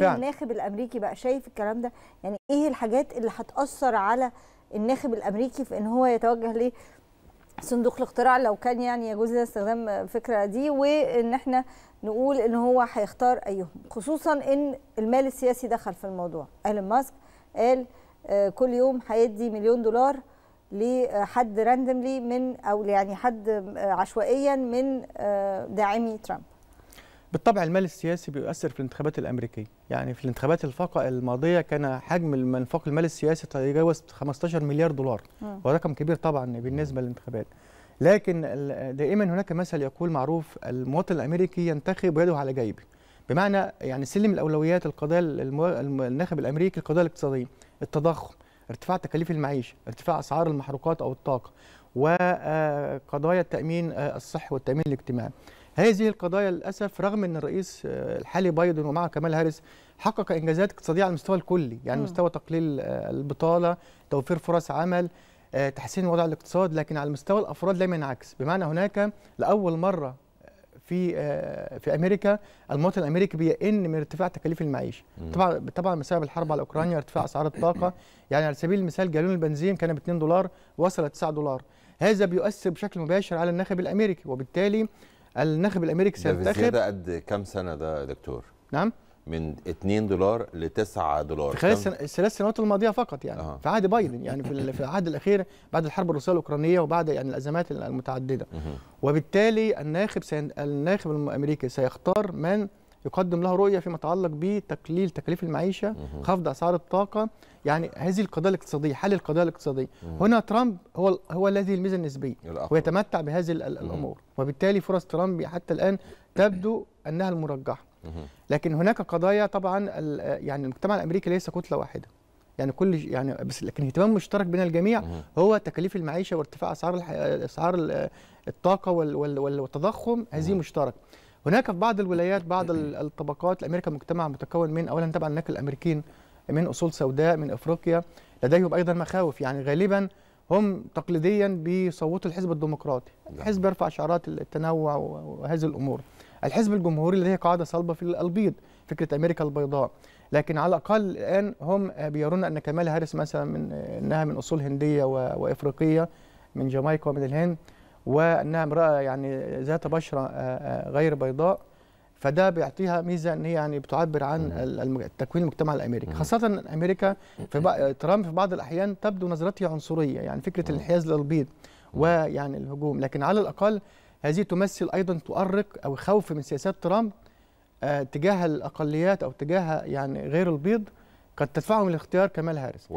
فعلا. الناخب الامريكي بقى شايف الكلام ده يعني ايه الحاجات اللي هتاثر على الناخب الامريكي في ان هو يتوجه ليه صندوق الاقتراع لو كان يعني يجوز لنا استخدام الفكره دي وان احنا نقول ان هو هيختار ايهم خصوصا ان المال السياسي دخل في الموضوع ايلون ماسك قال آه، كل يوم هيدي مليون دولار لحد راندملي من او يعني حد آه، عشوائيا من آه، داعمي ترامب بالطبع المال السياسي بيؤثر في الانتخابات الامريكيه يعني في الانتخابات الفاقه الماضيه كان حجم المنفق المال السياسي تجاوز 15 مليار دولار ورقم كبير طبعا بالنسبه للانتخابات لكن دائما هناك مثل يقول معروف المواطن الامريكي ينتخب يده على جيبه بمعنى يعني سلم الاولويات القضايا المو... الناخب الامريكي القضايا الاقتصاديه التضخم ارتفاع تكاليف المعيشه ارتفاع اسعار المحروقات او الطاقه وقضايا آه، التامين آه، الصحي والتامين الاجتماعي هذه القضايا للاسف رغم ان الرئيس آه، الحالي بايدن ومعه كمال هاريس حقق انجازات اقتصاديه على المستوى الكلي يعني م. مستوى تقليل آه، البطاله توفير فرص عمل آه، تحسين وضع الاقتصاد لكن على مستوى الافراد لا ينعكس بمعنى هناك لاول مره في في امريكا المواطن الامريكي بيئن من ارتفاع تكاليف المعيشه طبعا طبعا بسبب الحرب على اوكرانيا ارتفاع اسعار الطاقه يعني على سبيل المثال جالون البنزين كان ب 2 دولار وصل 9 دولار هذا بيؤثر بشكل مباشر على الناخب الامريكي وبالتالي النخب الامريكي سينتخب ده قد كام سنه ده يا دكتور؟ نعم من 2 دولار ل 9 دولار في خلال الثلاث سنوات الماضيه فقط يعني أه. في عهد بايدن يعني في في العهد الاخير بعد الحرب الروسيه الاوكرانيه وبعد يعني الازمات المتعدده وبالتالي الناخب سين... الناخب الامريكي سيختار من يقدم لها رؤيه فيما يتعلق بتقليل تكاليف المعيشه خفض اسعار الطاقه يعني هذه القضايا الاقتصاديه حل القضايا الاقتصاديه هنا ترامب هو هو الذي الميزه النسبيه ويتمتع بهذه الامور وبالتالي فرص ترامب حتى الان تبدو انها المرجحه لكن هناك قضايا طبعا يعني المجتمع الامريكي ليس كتله واحده يعني كل يعني بس لكن اهتمام مشترك بين الجميع هو تكاليف المعيشه وارتفاع اسعار اسعار الطاقه والتضخم هذه مشترك هناك في بعض الولايات بعض الطبقات الامريكا مجتمع متكون من اولا طبعا هناك الامريكيين من اصول سوداء من افريقيا لديهم ايضا مخاوف يعني غالبا هم تقليديا بيصوتوا الحزب الديمقراطي نعم. الحزب يرفع شعارات التنوع وهذه الامور الحزب الجمهوري لديه قاعده صلبه في البيض فكره امريكا البيضاء لكن على الاقل الان هم بيرون ان كمال هاريس مثلا من انها من اصول هنديه وافريقيه من جامايكا ومن الهند وانها امراه يعني ذات بشره آه، آه، غير بيضاء فده بيعطيها ميزه ان هي يعني بتعبر عن تكوين المجتمع الامريكي خاصه امريكا في ترامب في بعض الاحيان تبدو نظرته عنصريه يعني فكره الانحياز للبيض ويعني الهجوم لكن على الاقل هذه تمثل ايضا تؤرق او خوف من سياسات ترامب آه، تجاه الاقليات او تجاه يعني غير البيض قد تدفعهم لاختيار كمال هارس